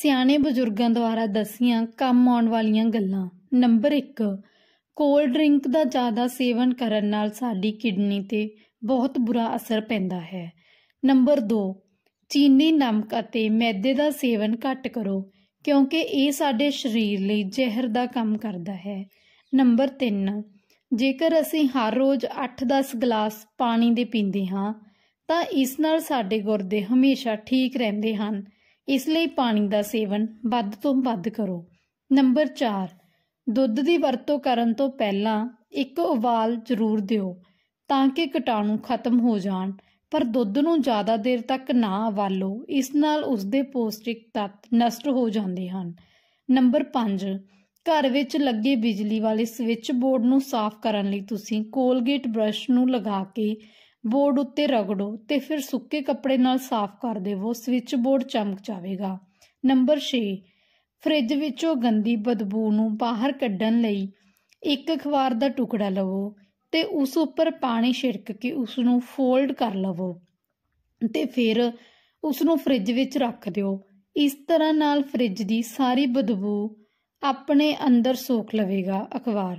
ਸਿਆਣੇ ਬਜ਼ੁਰਗਾਂ ਦੁਆਰਾ ਦਸੀਆਂ ਕੰਮ ਆਉਣ ਵਾਲੀਆਂ ਗੱਲਾਂ ਨੰਬਰ 1 ਕੋਲਡ ਡਰਿੰਕ ਦਾ ਜ਼ਿਆਦਾ ਸੇਵਨ ਕਰਨ ਨਾਲ ਸਾਡੀ ਕਿਡਨੀ ਤੇ ਬਹੁਤ ਬੁਰਾ ਅਸਰ ਪੈਂਦਾ ਹੈ ਨੰਬਰ 2 ਚੀਨੀ ਨਮਕ ਅਤੇ ਮੈਦੇ ਦਾ ਸੇਵਨ ਘੱਟ ਕਰੋ ਕਿਉਂਕਿ ਇਹ ਸਾਡੇ ਸਰੀਰ ਲਈ ਜ਼ਹਿਰ ਦਾ ਕੰਮ ਕਰਦਾ ਹੈ ਨੰਬਰ 3 ਜੇਕਰ ਅਸੀਂ ਹਰ ਰੋਜ਼ 8-10 ਗਲਾਸ ਪਾਣੀ ਦੇ ਪੀਂਦੇ ਹਾਂ ਤਾਂ ਇਸ ਨਾਲ ਸਾਡੇ ਗੁਰਦੇ ਹਮੇਸ਼ਾ ਠੀਕ ਰਹਿੰਦੇ ਹਨ ਇਸ ਲਈ ਪਾਣੀ ਦਾ ਸੇਵਨ ਵੱਧ ਤੋਂ ਵੱਧ ਕਰੋ ਨੰਬਰ 4 ਦੁੱਧ ਦੀ ਵਰਤੋਂ ਕਰਨ ਤੋਂ ਪਹਿਲਾਂ ਇੱਕ ਉਬਾਲ ਜ਼ਰੂਰ ਦਿਓ ਤਾਂ ਕਿ ਕੀਟਾਣੂ ਖਤਮ ਹੋ ਜਾਣ ਪਰ ਦੁੱਧ ਨੂੰ ਜ਼ਿਆਦਾ ਦੇਰ ਤੱਕ ਨਾ ਉਬਾਲੋ ਇਸ ਨਾਲ ਉਸ ਦੇ ਪੌਸ਼ਟਿਕ ਤੱਤ ਨਸ਼ਟ ਹੋ ਜਾਂਦੇ ਹਨ ਨੰਬਰ 5 ਘਰ ਵਿੱਚ ਲੱਗੇ ਬਿਜਲੀ ਵਾਲੇ ਸਵਿਚ ਬੋਰਡ ਨੂੰ ਸਾਫ਼ ਕਰਨ ਲਈ ਤੁਸੀਂ ਕੋਲਗੇਟ ਬ੍ਰਸ਼ ਨੂੰ ਲਗਾ ਕੇ ਬੋਰਡ ਉੱਤੇ ਰਗੜੋ ਤੇ ਫਿਰ ਸੁੱਕੇ ਕੱਪੜੇ ਨਾਲ ਸਾਫ਼ ਕਰ ਦੇਵੋ ਸਵਿਚ ਬੋਰਡ ਚਮਕ ਜਾਵੇਗਾ ਨੰਬਰ 6 ਫ੍ਰਿਜ ਵਿੱਚੋਂ ਗੰਦੀ ਬਦਬੂ ਨੂੰ ਬਾਹਰ ਕੱਢਣ ਲਈ ਇੱਕ ਅਖਬਾਰ ਦਾ ਟੁਕੜਾ ਲਵੋ ਤੇ ਉਸ ਉੱਪਰ ਪਾਣੀ ਛਿੜਕ ਕੇ ਉਸ ਨੂੰ ਫੋਲਡ ਕਰ ਲਵੋ ਤੇ ਫਿਰ ਉਸ ਨੂੰ ਫ੍ਰਿਜ ਵਿੱਚ ਰੱਖ ਦਿਓ ਇਸ ਤਰ੍ਹਾਂ ਨਾਲ ਫ੍ਰਿਜ ਦੀ ਸਾਰੀ ਬਦਬੂ ਆਪਣੇ ਅੰਦਰ ਸੋਖ ਲਵੇਗਾ ਅਖਬਾਰ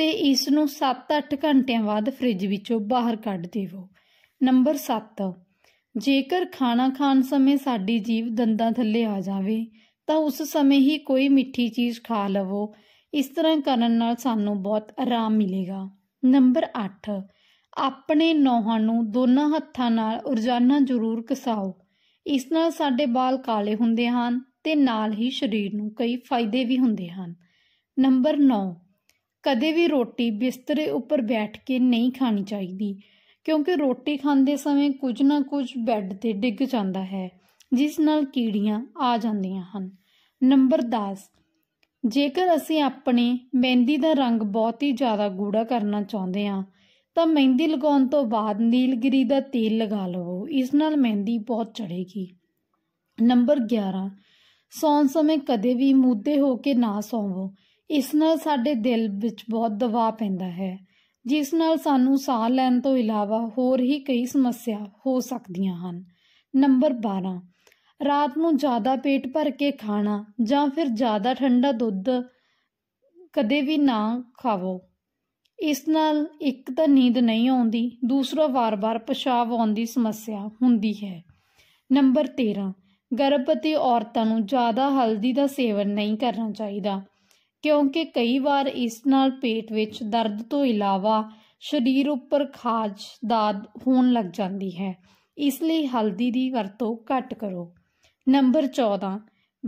ਤੇ ਇਸ ਨੂੰ 7-8 ਘੰਟਿਆਂ ਬਾਅਦ ਫ੍ਰਿਜ ਵਿੱਚੋਂ ਬਾਹਰ ਕੱਢ ਦੇਵੋ ਨੰਬਰ 7 ਜੇਕਰ ਖਾਣਾ ਖਾਣ ਸਮੇਂ ਸਾਡੀ ਜੀਭ ਦੰਦਾਂ ਥੱਲੇ ਆ ਜਾਵੇ ਤਾਂ ਉਸ ਸਮੇਂ ਹੀ ਕੋਈ ਮਿੱਠੀ ਚੀਜ਼ ਖਾ ਲਵੋ ਇਸ ਤਰ੍ਹਾਂ ਕਰਨ ਨਾਲ ਸਾਨੂੰ ਬਹੁਤ ਆਰਾਮ ਮਿਲੇਗਾ ਨੰਬਰ 8 ਆਪਣੇ ਨੋਹਾਂ ਨੂੰ ਦੋਨਾਂ ਹੱਥਾਂ ਨਾਲ ਰੋਜ਼ਾਨਾ ਜ਼ਰੂਰ ਕਸਾਓ ਇਸ ਨਾਲ ਸਾਡੇ ਵਾਲ ਕਾਲੇ ਹੁੰਦੇ ਹਨ ਤੇ ਨਾਲ ਹੀ ਸਰੀਰ ਨੂੰ ਕਈ ਫਾਇਦੇ ਵੀ ਹੁੰਦੇ ਹਨ ਨੰਬਰ 9 ਕਦੇ ਵੀ ਰੋਟੀ ਬਿਸਤਰੇ ਉੱਪਰ ਬੈਠ ਕੇ ਨਹੀਂ ਖਾਣੀ ਚਾਹੀਦੀ ਕਿਉਂਕਿ ਰੋਟੀ ਖਾਂਦੇ ਸਮੇਂ ਕੁਝ ਨਾ ਕੁਝ ਬੈੱਡ ਤੇ ਡਿੱਗ ਜਾਂਦਾ ਹੈ ਜਿਸ ਨਾਲ ਕੀੜੀਆਂ ਆ ਜਾਂਦੀਆਂ ਹਨ ਨੰਬਰ 10 ਜੇਕਰ ਅਸੀਂ ਆਪਣੇ ਮਹਿੰਦੀ ਦਾ ਰੰਗ ਬਹੁਤ ਹੀ ਜ਼ਿਆਦਾ ਗੂੜਾ ਕਰਨਾ ਚਾਹੁੰਦੇ ਹਾਂ ਤਾਂ ਮਹਿੰਦੀ ਲਗਾਉਣ ਤੋਂ ਬਾਅਦ ਨੀਲਗਿਰੀ ਦਾ ਤੇਲ ਲਗਾ ਲਵੋ ਇਸ ਨਾਲ ਮਹਿੰਦੀ ਬਹੁਤ ਚੜੇਗੀ ਨੰਬਰ 11 ਸੌਣ ਸਮੇਂ ਕਦੇ ਵੀ ਮੂਧੇ ਹੋ ਕੇ ਨਾ ਸੌਵੋ ਇਸ ਨਾਲ ਸਾਡੇ ਦਿਲ ਵਿੱਚ ਬਹੁਤ ਦਬਾਅ ਪੈਂਦਾ ਹੈ ਜਿਸ ਨਾਲ ਸਾਨੂੰ ਸਾਹ ਲੈਣ ਤੋਂ ਇਲਾਵਾ ਹੋਰ ਹੀ ਕਈ ਸਮੱਸਿਆ ਹੋ ਸਕਦੀਆਂ ਹਨ ਨੰਬਰ 12 ਰਾਤ ਨੂੰ ਜ਼ਿਆਦਾ ਪੇਟ ਭਰ ਕੇ ਖਾਣਾ ਜਾਂ ਫਿਰ ਜ਼ਿਆਦਾ ਠੰਡਾ ਦੁੱਧ ਕਦੇ ਵੀ ਨਾ ਖਾਵੋ ਇਸ ਨਾਲ ਇੱਕ ਤਾਂ ਨੀਂਦ ਨਹੀਂ ਆਉਂਦੀ ਦੂਸਰਾ ਵਾਰ-ਵਾਰ ਪਿਸ਼ਾਬ ਆਉਣ ਦੀ ਸਮੱਸਿਆ ਹੁੰਦੀ ਹੈ ਨੰਬਰ 13 ਗਰਭਵਤੀ ਔਰਤਾਂ ਨੂੰ ਜ਼ਿਆਦਾ ਹਲਦੀ ਦਾ ਸੇਵਨ ਨਹੀਂ ਕਰਨਾ ਚਾਹੀਦਾ ਕਿਉਂਕਿ ਕਈ ਵਾਰ ਇਸ ਨਾਲ ਪੇਟ ਵਿੱਚ ਦਰਦ ਤੋਂ ਇਲਾਵਾ ਸਰੀਰ ਉੱਪਰ ਖਾਜ ਦਾ ਹੋਣ ਲੱਗ ਜਾਂਦੀ ਹੈ ਇਸ ਲਈ ਹਲਦੀ ਦੀ ਵਰਤੋਂ ਘੱਟ ਕਰੋ ਨੰਬਰ 14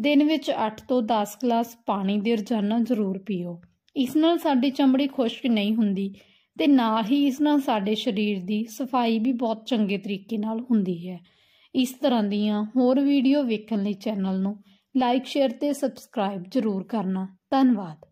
ਦਿਨ ਵਿੱਚ 8 ਤੋਂ 10 ਗਲਾਸ ਪਾਣੀ ਦੇ ਰੋਜ਼ਾਨਾ ਜ਼ਰੂਰ ਪੀਓ ਇਸ ਨਾਲ ਸਾਡੀ ਚਮੜੀ ਖੁਸ਼ਕ ਨਹੀਂ ਹੁੰਦੀ ਤੇ ਨਾਲ ਹੀ ਇਸ ਨਾਲ ਸਾਡੇ ਸਰੀਰ ਦੀ ਸਫਾਈ ਵੀ ਬਹੁਤ ਚੰਗੇ ਤਰੀਕੇ ਨਾਲ ਹੁੰਦੀ ਹੈ ਇਸ ਤਰ੍ਹਾਂ ਦੀਆਂ ਹੋਰ ਵੀਡੀਓ ਵੇਖਣ ਲਈ ਚੈਨਲ ਨੂੰ ਲਾਈਕ ਸ਼ੇਅਰ ਤੇ ਸਬਸਕ੍ਰਾਈਬ ਜ਼ਰੂਰ ਕਰਨਾ ਧੰਨਵਾਦ